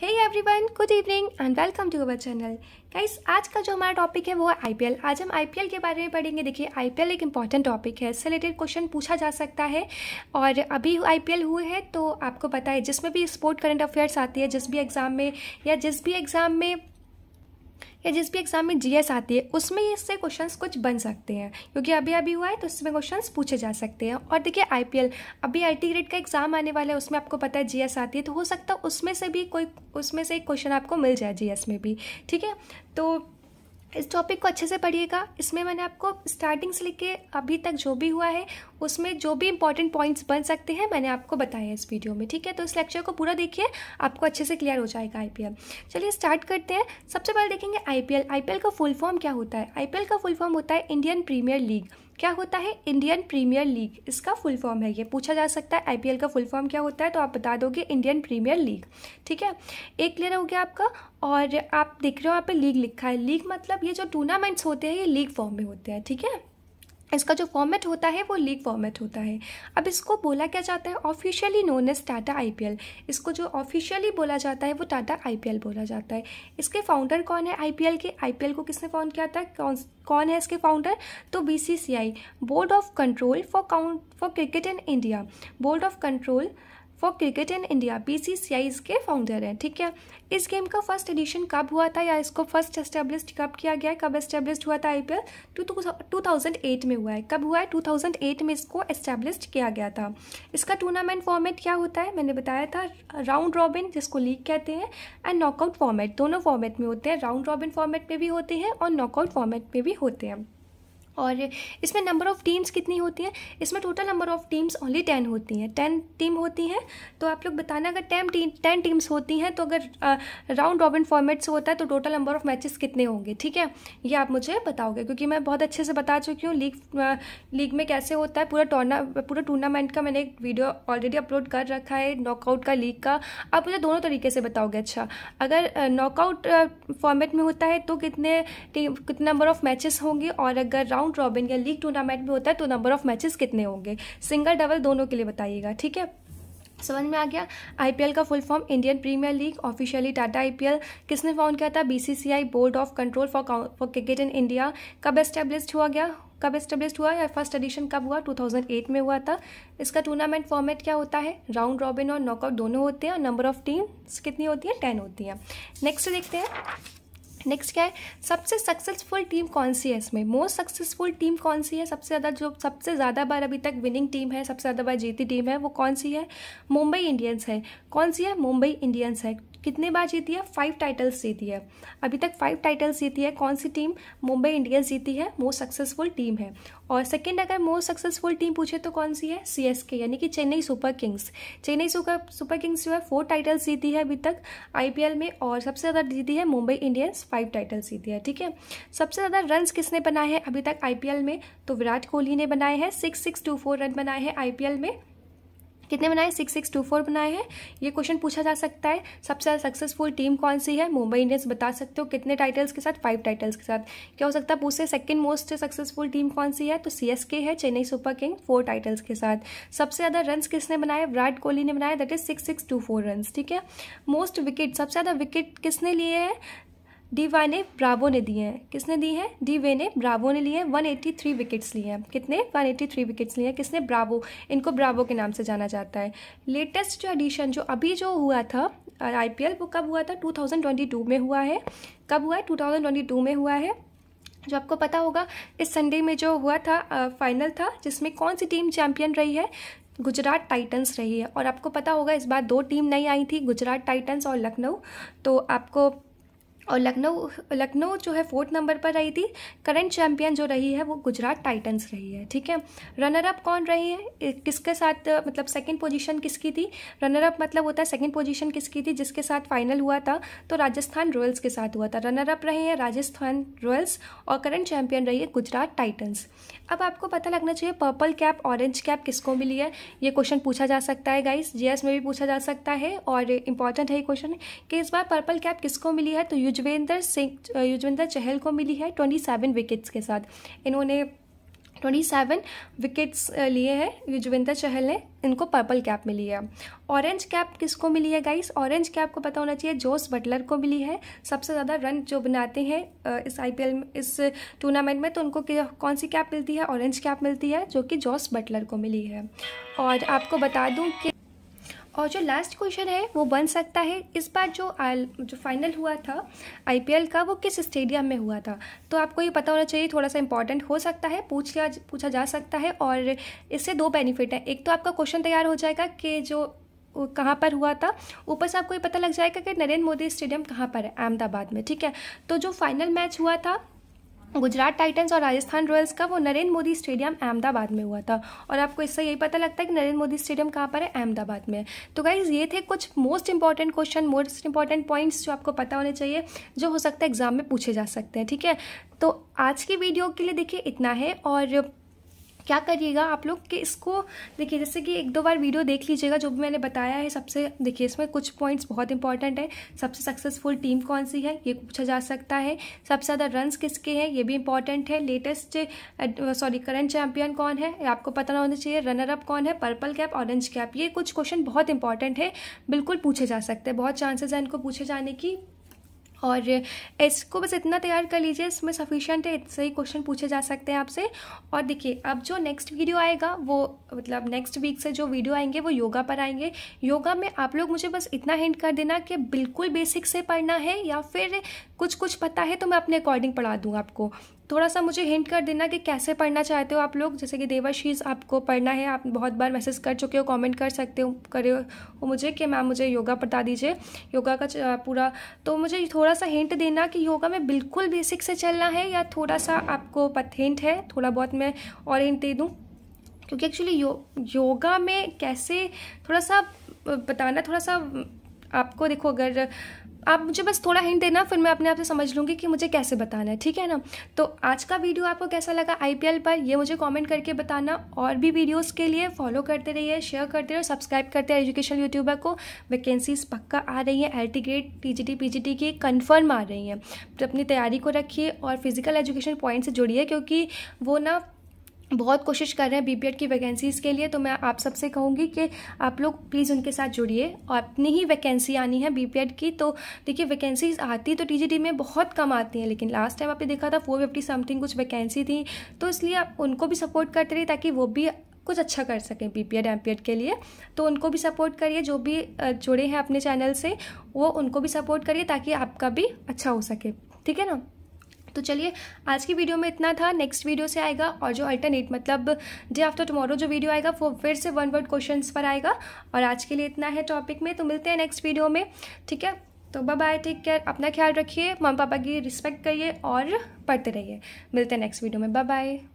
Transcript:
hey everyone good evening and welcome to our channel guys आज का जो हमारा टॉपिक है वो है आईपीएल आज हम आईपीएल के बारे में पढ़ेंगे देखिए आईपीएल एक इंपॉर्टेंट टॉपिक है इससे रिलेटेड क्वेश्चन पूछा जा सकता है और अभी आईपीएल हुए हैं तो आपको पता है जिसमें भी स्पोर्ट करंट अफेयर्स आती है जिस भी एग्ज़ाम में या जिस भी एग्ज़ाम में या जिस भी एग्ज़ाम में जीएस आती है उसमें इससे क्वेश्चंस कुछ बन सकते हैं क्योंकि अभी अभी हुआ है तो इसमें क्वेश्चंस पूछे जा सकते हैं और देखिए आईपीएल अभी आई ग्रेड का एग्ज़ाम आने वाला है उसमें आपको पता है जीएस आती है तो हो सकता है उसमें से भी कोई उसमें से एक क्वेश्चन आपको मिल जाए जीएस में भी ठीक है तो इस टॉपिक को अच्छे से पढ़िएगा इसमें मैंने आपको स्टार्टिंग से लेके अभी तक जो भी हुआ है उसमें जो भी इंपॉर्टेंट पॉइंट्स बन सकते हैं मैंने आपको बताया इस वीडियो में ठीक है तो इस लेक्चर को पूरा देखिए आपको अच्छे से क्लियर हो जाएगा आईपीएल चलिए स्टार्ट करते हैं सबसे पहले देखेंगे आईपीएल आईपीएल का फुल फॉर्म क्या होता है आईपीएल का फुल फॉर्म होता है इंडियन प्रीमियर लीग क्या होता है इंडियन प्रीमियर लीग इसका फुल फॉर्म है ये पूछा जा सकता है आईपीएल का फुल फॉर्म क्या होता है तो आप बता दोगे इंडियन प्रीमियर लीग ठीक है एक क्लियर हो गया आपका और आप देख रहे हो यहाँ पे लीग लिखा है लीग मतलब ये जो टूर्नामेंट्स होते हैं ये लीग फॉर्म में होते हैं ठीक है इसका जो फॉर्मेट होता है वो लीग फॉर्मेट होता है अब इसको बोला क्या जाता है officially known as Tata IPL इसको जो ऑफिशियली बोला जाता है वो टाटा आईपीएल बोला जाता है इसके फाउंडर कौन है आईपीएल के आईपीएल को किसने फाउंड किया था कौन कौन है इसके फाउंडर तो BCCI board of control for count for cricket in India board of control for cricket in India I इसके फाउंडर हैं ठीक है इस गेम का फर्स्ट एडिशन कब हुआ था या इसको फर्स्ट एस्टेब्लिश कब किया गया है कब एस्टेब्लिश हुआ था आईपीएल टू थाउजेंड एट में हुआ है कब हुआ है टू थाउजेंड एट में इसको एस्टेब्लिश किया गया था इसका टूर्नामेंट फॉर्मेट क्या होता है मैंने बताया था राउंड रॉबिन जिसको लीग कहते हैं एंड नॉकआउट फॉर्मेट दोनों फॉर्मेट में होते हैं राउंड रॉबिन फॉर्मेट में भी होते हैं और नॉकआउट फॉर्मेट में भी होते हैं और इसमें नंबर ऑफ़ टीम्स कितनी होती हैं इसमें total number of teams only ten होती हैं टेन टीम होती हैं तो आप लोग बताना अगर टेन टीम टेन टीम्स होती हैं तो अगर राउंड रॉबिन फॉर्मेट से होता है तो टोटल नंबर ऑफ़ मैचेस कितने होंगे ठीक है ये आप मुझे बताओगे क्योंकि मैं बहुत अच्छे से बता चुकी हूँ लीग लीग में कैसे होता है पूरा टोर्ना पूरा टूर्नामेंट का मैंने एक वीडियो ऑलरेडी अपलोड कर रखा है नॉकआउट का लीग का आप मुझे दोनों तरीके से बताओगे अच्छा अगर नॉकआउट फॉर्मेट में होता है तो कितने टीम कितने नंबर ऑफ़ मैचेस होंगे और अगर राउंड राउंड रॉबिन या लीग टूर्नामेंट में होता है तो नंबर ऑफ मैचेस कितने होंगे सिंगल डबल दोनों के लिए बताइएगा ठीक है समझ में आ गया आईपीएल का full form Indian premiere League officially Tata IPL किसने फाउंड किया था BCCI board of control for for cricket in India कब एस्टेब्लिश हुआ गया कब एस्टेब्लिश हुआ या फर्स्ट एडिशन कब हुआ 2008 में हुआ था इसका टूर्नामेंट फॉर्मेट क्या होता है राउंड रॉबिन और नॉकआउट दोनों होते हैं और नंबर ऑफ टीम्स कितनी होती है टेन होती हैं नेक्स्ट देखते हैं नेक्स्ट क्या है सबसे सक्सेसफुल टीम कौन सी है इसमें मोस्ट सक्सेसफुल टीम कौन सी है सबसे ज़्यादा जो सबसे ज़्यादा बार अभी तक विनिंग टीम है सबसे ज़्यादा बार जीती टीम है वो कौन सी है मुंबई इंडियंस है कौन सी है मुंबई इंडियंस है कितने बार जीती है फाइव टाइटल्स जीती है अभी तक फाइव टाइटल्स जीती है कौन सी टीम मुंबई इंडियंस जीती है मोस्ट सक्सेसफुल टीम है और सेकेंड अगर मोस्ट सक्सेसफुल टीम पूछे तो कौन सी है सी एस के यानी कि Chennai Super Kings Chennai Super Super Kings जो है फोर टाइटल्स जीती है अभी तक आई में और सबसे ज़्यादा जीती है मुंबई इंडियंस फाइव टाइटल्स जीती है ठीक है सबसे ज़्यादा रन्स किसने बनाए हैं अभी तक आई में तो विराट कोहली ने बनाए हैं six six two four run बनाए हैं आई में कितने बनाए सिक्स सिक्स टू फोर बनाए हैं ये क्वेश्चन पूछा जा सकता है सबसे ज़्यादा सक्सेसफुल टीम कौन सी है मुंबई इंडियंस बता सकते हो कितने टाइटल्स के साथ फाइव टाइटल्स के साथ क्या हो सकता है पूछे सेकेंड मोस्ट सक्सेसफुल टीम कौन सी है तो सी है Chennai Super King four titles के साथ सबसे ज़्यादा रन किसने बनाए विराट कोहली ने बनाया that is six six two four run ठीक है मोस्ट विकेट सबसे ज़्यादा विकेट किसने लिए है डी वाई ने ब्रावो ने दिए हैं किसने दिए हैं डी वे ने ब्रावो ने लिए हैं 183 विकेट्स लिए हैं कितने 183 विकेट्स लिए हैं किसने ब्रावो इनको ब्रावो के नाम से जाना जाता है लेटेस्ट जो एडिशन जो अभी जो हुआ था आईपीएल वो कब हुआ था 2022 में हुआ है कब हुआ है 2022 में हुआ है जो आपको पता होगा इस संडे में जो हुआ था आ, फाइनल था जिसमें कौन सी टीम चैंपियन रही है गुजरात टाइटंस रही है और आपको पता होगा इस बार दो टीम नई आई थी गुजरात टाइटंस और लखनऊ तो आपको और लखनऊ लखनऊ जो है फोर्थ नंबर पर रही थी करंट चैम्पियन जो रही है वो गुजरात टाइटंस रही है ठीक है रनर अप कौन रही है किसके साथ मतलब सेकंड पोजीशन किसकी थी रनर अप मतलब होता है सेकंड पोजीशन किसकी थी जिसके साथ फाइनल हुआ था तो राजस्थान रॉयल्स के साथ हुआ था रनर अप रहे हैं राजस्थान रॉयल्स और करंट चैम्पियन रही है गुजरात टाइटन्स अब आपको पता लगना चाहिए पर्पल कैप ऑरेंज कैप किसको मिली है ये क्वेश्चन पूछा जा सकता है गाइस जीएस में भी पूछा जा सकता है और इंपॉर्टेंट है ये क्वेश्चन कि इस बार पर्पल कैप किसको मिली है तो यू युजवेंद्र सिंह युजवेंद्र चहल को मिली है ट्वेंटी सेवन विकेट्स के साथ इन्होंने ट्वेंटी सेवन विकेट्स लिए हैं युजवेंद्र चहल ने इनको पर्पल कैप मिली है ऑरेंज कैप किसको मिली है गाइस ऑरेंज कैप को पता होना चाहिए जोस बटलर को मिली है सबसे ज़्यादा रन जो बनाते हैं इस आईपीएल में इस टूर्नामेंट में तो उनको कौन सी कैप मिलती है ऑरेंज कैप मिलती है जो कि जोस बटलर को मिली है और आपको बता दूँ कि और जो लास्ट क्वेश्चन है वो बन सकता है इस बार जो आल जो फाइनल हुआ था आईपीएल का वो किस स्टेडियम में हुआ था तो आपको ये पता होना चाहिए थोड़ा सा इंपॉर्टेंट हो सकता है पूछ लिया पूछा जा सकता है और इससे दो बेनिफिट है एक तो आपका क्वेश्चन तैयार हो जाएगा कि जो कहाँ पर हुआ था ऊपर से आपको ये पता लग जाएगा कि नरेंद्र मोदी स्टेडियम कहाँ पर है अहमदाबाद में ठीक है तो जो फाइनल मैच हुआ था गुजरात टाइटंस और राजस्थान रॉयल्स का वो नरेंद्र मोदी स्टेडियम अहमदाबाद में हुआ था और आपको इससे यही पता लगता है कि नरेंद्र मोदी स्टेडियम कहाँ पर है अहमदाबाद में तो गाइज ये थे कुछ most important question most important points जो आपको पता होने चाहिए जो हो सकता है एग्जाम में पूछे जा सकते हैं ठीक है तो आज की वीडियो के लिए देखिए इतना है और क्या करिएगा आप लोग कि इसको देखिए जैसे कि एक दो बार वीडियो देख लीजिएगा जो भी मैंने बताया है सबसे देखिए इसमें कुछ पॉइंट्स बहुत इंपॉर्टेंट है सबसे सक्सेसफुल टीम कौन सी है ये पूछा जा सकता है सबसे ज़्यादा रन्स किसके हैं ये भी इंपॉर्टेंट है लेटेस्ट सॉरी करंट चैम्पियन कौन है आपको पता होना चाहिए रनर अप कौन है पर्पल कैप ऑरेंज कैप ये कुछ क्वेश्चन बहुत इंपॉर्टेंट है बिल्कुल पूछे जा सकते हैं बहुत चांसेज हैं इनको पूछे जाने की और इसको बस इतना तैयार कर लीजिए इसमें सफिशेंट है इससे ही क्वेश्चन पूछे जा सकते हैं आपसे और देखिए अब जो नेक्स्ट वीडियो आएगा वो मतलब नेक्स्ट वीक से जो वीडियो आएंगे वो योगा पर आएंगे योगा में आप लोग मुझे बस इतना हिंट कर देना कि बिल्कुल बेसिक से पढ़ना है या फिर कुछ कुछ पता है तो मैं अपने अकॉर्डिंग पढ़ा दूँ आपको थोड़ा सा मुझे हिंट कर देना कि कैसे पढ़ना चाहते हो आप लोग जैसे कि देवाशीष आपको पढ़ना है आप बहुत बार मैसेज कर चुके हो कमेंट कर सकते हो करे हो मुझे कि मैम मुझे योगा बता दीजिए योगा का पूरा तो मुझे थोड़ा सा हिंट देना कि योगा में बिल्कुल बेसिक से चलना है या थोड़ा सा आपको हिंट है थोड़ा बहुत मैं और हिंट दे दूँ क्योंकि एक्चुअली यो, योगा में कैसे थोड़ा सा बताना थोड़ा सा आपको देखो अगर आप मुझे बस थोड़ा हिंट देना फिर मैं अपने आप से समझ लूँगी कि मुझे कैसे बताना है ठीक है ना तो आज का वीडियो आपको कैसा लगा आई पर ये मुझे कॉमेंट करके बताना और भी वीडियोज़ के लिए फॉलो करते रहिए शेयर करते रहिए सब्सक्राइब करते रहिए एजुकेशन यूट्यूबर को वैकेंसीज पक्का आ रही हैं L T grade T G T P G T की कन्फर्म आ रही हैं तो अपनी तैयारी को रखिए और फिजिकल एजुकेशन पॉइंट से जुड़िए क्योंकि वो ना बहुत कोशिश कर रहे हैं बी की वैकेंसीज़ के लिए तो मैं आप सबसे कहूँगी कि आप लोग प्लीज़ उनके साथ जुड़िए और अपनी ही वैकेंसी आनी है बी की तो देखिए वैकेंसीज आती तो टी में बहुत कम आती हैं लेकिन लास्ट टाइम आपने देखा था फोर फिफ्टी समथिंग कुछ वैकेंसी थी तो इसलिए आप उनको भी सपोर्ट करते रहिए ताकि वो भी कुछ अच्छा कर सकें B P Ed M P Ed के लिए तो उनको भी सपोर्ट करिए जो भी जुड़े हैं अपने चैनल से वो उनको भी सपोर्ट करिए ताकि आपका भी अच्छा हो सके ठीक है ना तो चलिए आज की वीडियो में इतना था नेक्स्ट वीडियो से आएगा और जो अल्टरनेट मतलब डे आफ्टर टुमारो जो वीडियो आएगा वो फिर से वन वर्ड क्वेश्चन पर आएगा और आज के लिए इतना है टॉपिक में तो मिलते हैं नेक्स्ट वीडियो में ठीक है तो बाय बाय टेक केयर अपना ख्याल रखिए मम्मी पापा की रिस्पेक्ट करिए और पढ़ते रहिए मिलते हैं नेक्स्ट वीडियो में बाय बाय